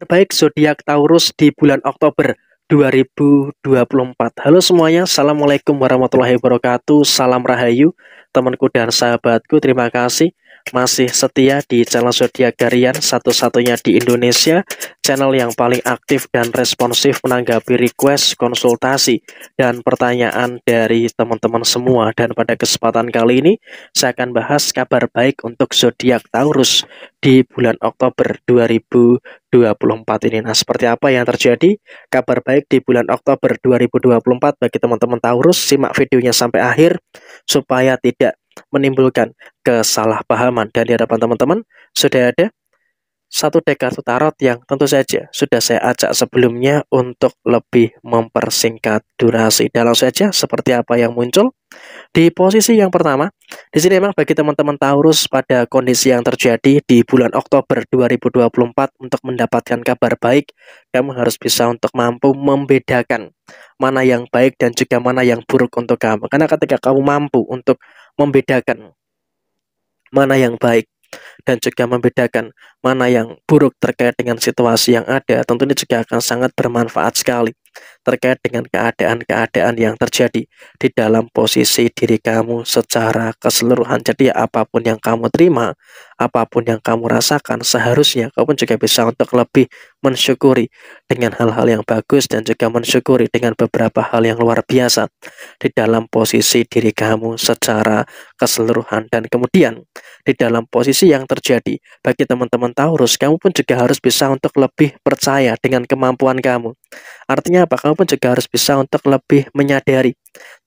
terbaik zodiak Taurus di bulan Oktober 2024. Halo semuanya, Assalamualaikum warahmatullahi wabarakatuh, salam rahayu, temanku dan sahabatku, terima kasih masih setia di channel Zodiak Garian satu-satunya di Indonesia, channel yang paling aktif dan responsif menanggapi request, konsultasi, dan pertanyaan dari teman-teman semua. Dan pada kesempatan kali ini, saya akan bahas kabar baik untuk zodiak Taurus di bulan Oktober 2024 ini. Nah, seperti apa yang terjadi? Kabar baik di bulan Oktober 2024 bagi teman-teman Taurus, simak videonya sampai akhir supaya tidak menimbulkan kesalahpahaman. Dan di hadapan teman-teman sudah ada satu deck kartu tarot yang tentu saja sudah saya ajak sebelumnya untuk lebih mempersingkat durasi. Dan langsung saja seperti apa yang muncul. Di posisi yang pertama, di sini memang bagi teman-teman Taurus pada kondisi yang terjadi di bulan Oktober 2024 untuk mendapatkan kabar baik, kamu harus bisa untuk mampu membedakan mana yang baik dan juga mana yang buruk untuk kamu. Karena ketika kamu mampu untuk membedakan mana yang baik dan juga membedakan mana yang buruk terkait dengan situasi yang ada, tentu ini juga akan sangat bermanfaat sekali terkait dengan keadaan-keadaan yang terjadi di dalam posisi diri kamu secara keseluruhan. Jadi apapun yang kamu terima, apapun yang kamu rasakan, seharusnya kamu juga bisa untuk lebih mensyukuri dengan hal-hal yang bagus dan juga mensyukuri dengan beberapa hal yang luar biasa di dalam posisi diri kamu secara keseluruhan. Dan kemudian di dalam posisi yang terjadi. Bagi teman-teman Taurus, kamu pun juga harus bisa untuk lebih percaya dengan kemampuan kamu. Artinya apa? Kamu pun juga harus bisa untuk lebih menyadari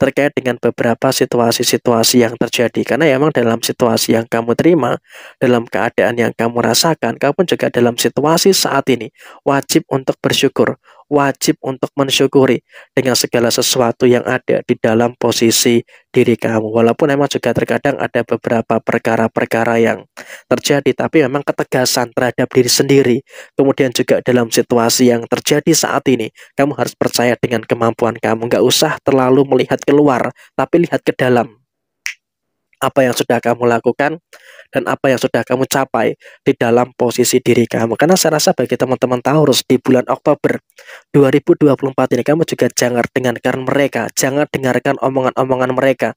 terkait dengan beberapa situasi-situasi yang terjadi. Karena ya emang dalam situasi yang kamu terima, dalam keadaan yang kamu rasakan, kamu pun juga dalam situasi saat ini wajib untuk bersyukur, wajib untuk mensyukuri dengan segala sesuatu yang ada di dalam posisi diri kamu. Walaupun memang juga terkadang ada beberapa perkara-perkara yang terjadi, tapi memang ketegasan terhadap diri sendiri. Kemudian juga dalam situasi yang terjadi saat ini, kamu harus percaya dengan kemampuan kamu. Nggak usah terlalu melihat keluar, tapi lihat ke dalam. Apa yang sudah kamu lakukan, dan apa yang sudah kamu capai di dalam posisi diri kamu. Karena saya rasa bagi teman-teman Taurus di bulan Oktober 2024 ini kamu juga jangan dengarkan mereka, jangan dengarkan omongan-omongan mereka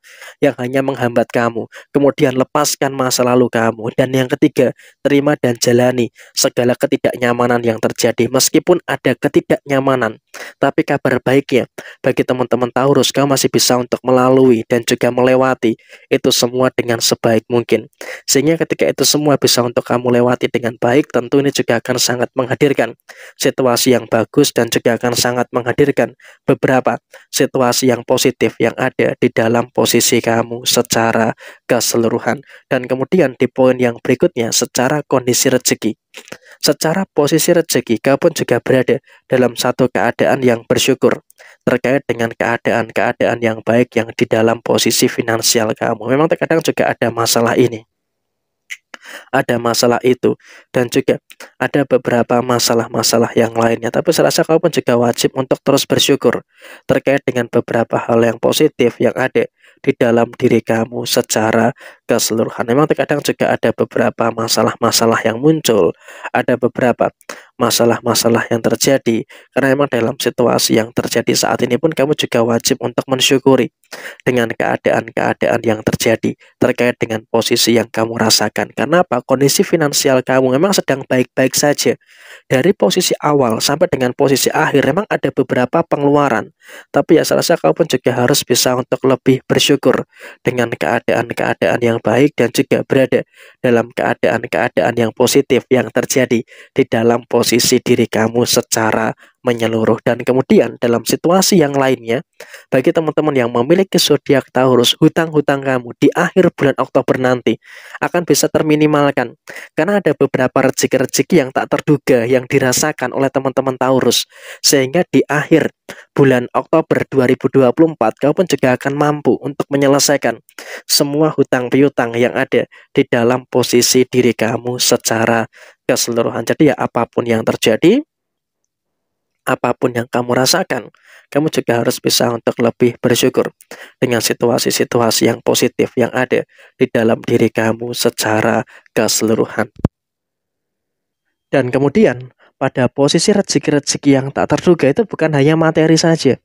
yang hanya menghambat kamu. Kemudian lepaskan masa lalu kamu. Dan yang ketiga, terima dan jalani segala ketidaknyamanan yang terjadi. Meskipun ada ketidaknyamanan, tapi kabar baiknya bagi teman-teman Taurus kamu masih bisa untuk melalui dan juga melewati itu semua dengan sebaik mungkin. Sehingga ketika itu semua bisa untuk kamu lewati dengan baik, tentu ini juga akan sangat menghadirkan situasi yang bagus dan juga akan sangat menghadirkan beberapa situasi yang positif yang ada di dalam posisi kamu secara keseluruhan. Dan kemudian di poin yang berikutnya, secara kondisi rezeki. Secara posisi rezeki, kamu pun juga berada dalam satu keadaan yang bersyukur terkait dengan keadaan-keadaan yang baik yang di dalam posisi finansial kamu. Memang terkadang juga ada masalah ini ada masalah itu dan juga ada beberapa masalah-masalah yang lainnya tapi saya rasa kamu juga wajib untuk terus bersyukur terkait dengan beberapa hal yang positif yang ada di dalam diri kamu secara keseluruhan memang terkadang juga ada beberapa masalah-masalah yang muncul ada beberapa masalah-masalah yang terjadi karena memang dalam situasi yang terjadi saat ini pun kamu juga wajib untuk mensyukuri dengan keadaan-keadaan yang terjadi terkait dengan posisi yang kamu rasakan. Karena apa? Kondisi finansial kamu memang sedang baik-baik saja. Dari posisi awal sampai dengan posisi akhir memang ada beberapa pengeluaran. Tapi ya salah satu pun juga harus bisa untuk lebih bersyukur dengan keadaan-keadaan yang baik dan juga berada dalam keadaan-keadaan yang positif yang terjadi di dalam posisi diri kamu secara menyeluruh. Dan kemudian dalam situasi yang lainnya, bagi teman-teman yang memiliki zodiak Taurus, hutang-hutang kamu di akhir bulan Oktober nanti akan bisa terminimalkan. Karena ada beberapa rezeki-rezeki yang tak terduga yang dirasakan oleh teman-teman Taurus. Sehingga di akhir bulan Oktober 2024, kau pun juga akan mampu untuk menyelesaikan semua hutang piutang yang ada di dalam posisi diri kamu secara keseluruhan. Jadi ya apapun yang terjadi, apapun yang kamu rasakan, kamu juga harus bisa untuk lebih bersyukur dengan situasi-situasi yang positif yang ada di dalam diri kamu secara keseluruhan. Dan kemudian, pada posisi rezeki-rezeki yang tak terduga itu bukan hanya materi saja,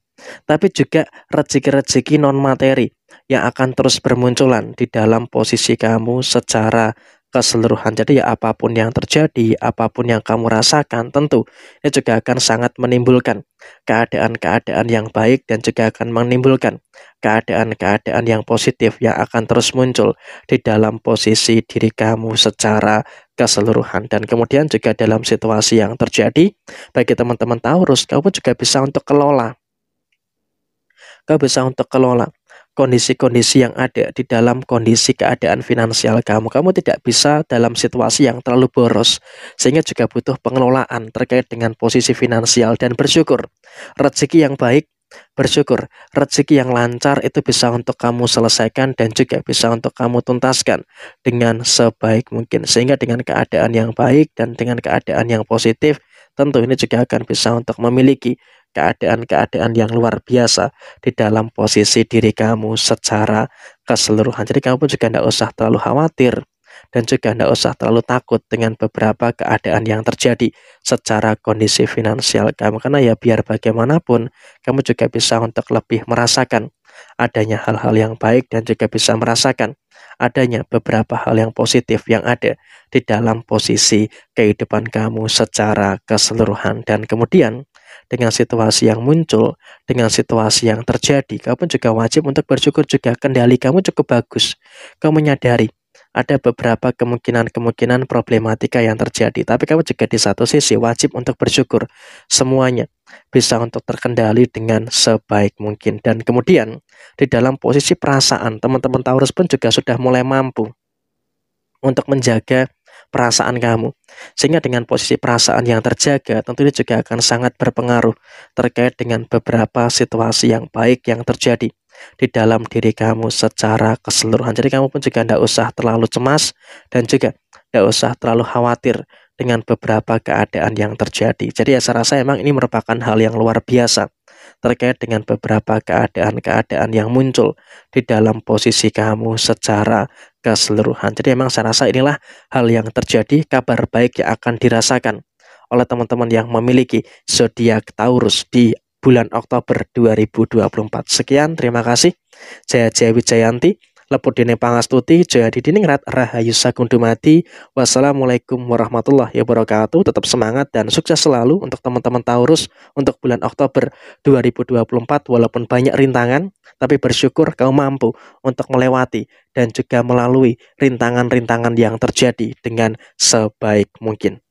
tapi juga rezeki-rezeki non-materi yang akan terus bermunculan di dalam posisi kamu secara keseluruhan. Jadi ya apapun yang terjadi, apapun yang kamu rasakan tentu ini juga akan sangat menimbulkan keadaan-keadaan yang baik dan juga akan menimbulkan keadaan-keadaan yang positif yang akan terus muncul di dalam posisi diri kamu secara keseluruhan dan kemudian juga dalam situasi yang terjadi bagi teman-teman Taurus kamu juga bisa untuk kelola kamu bisa untuk kelola kondisi-kondisi yang ada di dalam kondisi keadaan finansial kamu. Kamu tidak bisa dalam situasi yang terlalu boros, sehingga juga butuh pengelolaan terkait dengan posisi finansial dan bersyukur. Rezeki yang baik, bersyukur. Rezeki yang lancar itu bisa untuk kamu selesaikan dan juga bisa untuk kamu tuntaskan dengan sebaik mungkin. Sehingga dengan keadaan yang baik dan dengan keadaan yang positif, tentu ini juga akan bisa untuk memiliki keadaan-keadaan yang luar biasa di dalam posisi diri kamu secara keseluruhan. Jadi kamu pun juga tidak usah terlalu khawatir dan juga tidak usah terlalu takut dengan beberapa keadaan yang terjadi secara kondisi finansial kamu. Karena ya biar bagaimanapun kamu juga bisa untuk lebih merasakan adanya hal-hal yang baik dan juga bisa merasakan adanya beberapa hal yang positif yang ada di dalam posisi kehidupan kamu secara keseluruhan dan kemudian dengan situasi yang muncul, dengan situasi yang terjadi, kamu juga wajib untuk bersyukur juga. Kendali kamu cukup bagus. Kamu menyadari ada beberapa kemungkinan-kemungkinan problematika yang terjadi, tapi kamu juga di satu sisi wajib untuk bersyukur. Semuanya bisa untuk terkendali dengan sebaik mungkin. Dan kemudian di dalam posisi perasaan, teman-teman Taurus pun juga sudah mulai mampu untuk menjaga perasaan kamu. Sehingga dengan posisi perasaan yang terjaga, tentunya juga akan sangat berpengaruh terkait dengan beberapa situasi yang baik yang terjadi di dalam diri kamu secara keseluruhan. Jadi kamu pun juga tidak usah terlalu cemas dan juga tidak usah terlalu khawatir dengan beberapa keadaan yang terjadi. Jadi ya saya rasa emang ini merupakan hal yang luar biasa terkait dengan beberapa keadaan-keadaan yang muncul di dalam posisi kamu secara keseluruhan. Jadi memang saya rasa inilah hal yang terjadi, kabar baik yang akan dirasakan oleh teman-teman yang memiliki zodiak Taurus di bulan Oktober 2024. Sekian, terima kasih. Saya Jaya Wijayanti Lepudene pangastuti, jadi diningrat, rahayu mati. Wassalamualaikum warahmatullahi wabarakatuh. Tetap semangat dan sukses selalu untuk teman-teman Taurus untuk bulan Oktober 2024. Walaupun banyak rintangan, tapi bersyukur kau mampu untuk melewati dan juga melalui rintangan-rintangan yang terjadi dengan sebaik mungkin.